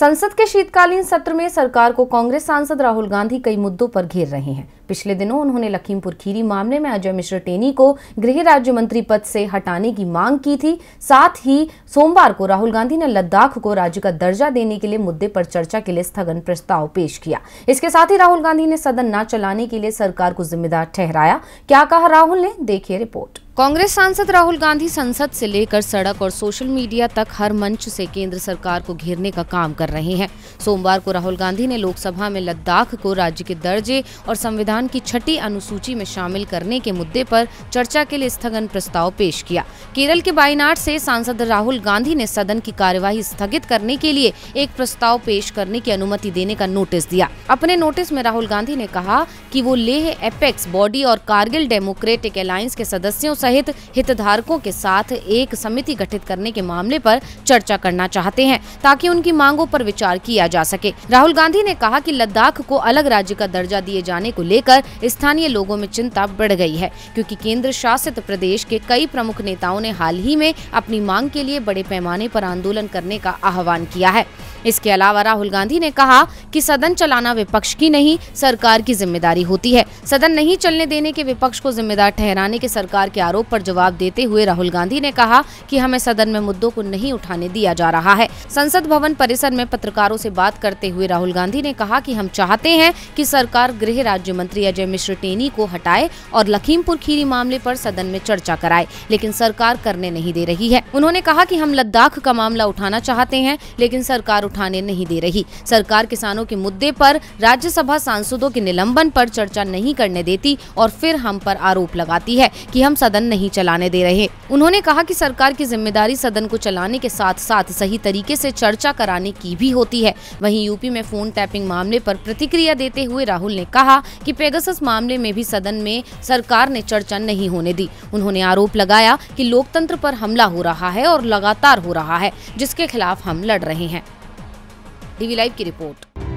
संसद के शीतकालीन सत्र में सरकार को कांग्रेस सांसद राहुल गांधी कई मुद्दों पर घेर रहे हैं पिछले दिनों उन्होंने लखीमपुर खीरी मामले में अजय मिश्र टेनी को गृह राज्य मंत्री पद से हटाने की मांग की थी साथ ही सोमवार को राहुल गांधी ने लद्दाख को राज्य का दर्जा देने के लिए मुद्दे पर चर्चा के लिए स्थगन प्रस्ताव पेश किया इसके साथ ही राहुल गांधी ने सदन न चलाने के लिए सरकार को जिम्मेदार ठहराया क्या कहा राहुल ने देखिए रिपोर्ट कांग्रेस सांसद राहुल गांधी संसद से लेकर सड़क और सोशल मीडिया तक हर मंच से केंद्र सरकार को घेरने का काम कर रहे हैं सोमवार को राहुल गांधी ने लोकसभा में लद्दाख को राज्य के दर्जे और संविधान की छठी अनुसूची में शामिल करने के मुद्दे पर चर्चा के लिए स्थगन प्रस्ताव पेश किया केरल के बायनाड से सांसद राहुल गांधी ने सदन की कार्यवाही स्थगित करने के लिए एक प्रस्ताव पेश करने की अनुमति देने का नोटिस दिया अपने नोटिस में राहुल गांधी ने कहा की वो लेह एपेक्स बॉडी और कारगिल डेमोक्रेटिक अलायंस के सदस्यों सहित हितधारकों के साथ एक समिति गठित करने के मामले पर चर्चा करना चाहते हैं ताकि उनकी मांगों पर विचार किया जा सके राहुल गांधी ने कहा कि लद्दाख को अलग राज्य का दर्जा दिए जाने को लेकर स्थानीय लोगों में चिंता बढ़ गई है क्योंकि केंद्र शासित प्रदेश के कई प्रमुख नेताओं ने हाल ही में अपनी मांग के लिए बड़े पैमाने पर आंदोलन करने का आह्वान किया है इसके अलावा राहुल गांधी ने कहा कि सदन चलाना विपक्ष की नहीं सरकार की जिम्मेदारी होती है सदन नहीं चलने देने के विपक्ष को जिम्मेदार ठहराने के सरकार के आरोप पर जवाब देते हुए राहुल गांधी ने कहा कि हमें सदन में मुद्दों को नहीं उठाने दिया जा रहा है संसद भवन परिसर में पत्रकारों से बात करते हुए राहुल गांधी ने कहा की हम चाहते है की सरकार गृह राज्य मंत्री अजय मिश्र टेनी को हटाए और लखीमपुर खीरी मामले आरोप सदन में चर्चा कराए लेकिन सरकार करने नहीं दे रही है उन्होंने कहा की हम लद्दाख का मामला उठाना चाहते हैं लेकिन सरकार उठाने नहीं दे रही सरकार किसानों के मुद्दे पर राज्यसभा सांसदों के निलंबन पर चर्चा नहीं करने देती और फिर हम पर आरोप लगाती है कि हम सदन नहीं चलाने दे रहे उन्होंने कहा कि सरकार की जिम्मेदारी सदन को चलाने के साथ साथ सही तरीके से चर्चा कराने की भी होती है वही यूपी में फोन टैपिंग मामले आरोप प्रतिक्रिया देते हुए राहुल ने कहा की पेगस मामले में भी सदन में सरकार ने चर्चा नहीं होने दी उन्होंने आरोप लगाया की लोकतंत्र आरोप हमला हो रहा है और लगातार हो रहा है जिसके खिलाफ हम लड़ रहे हैं डीवी लाइव की रिपोर्ट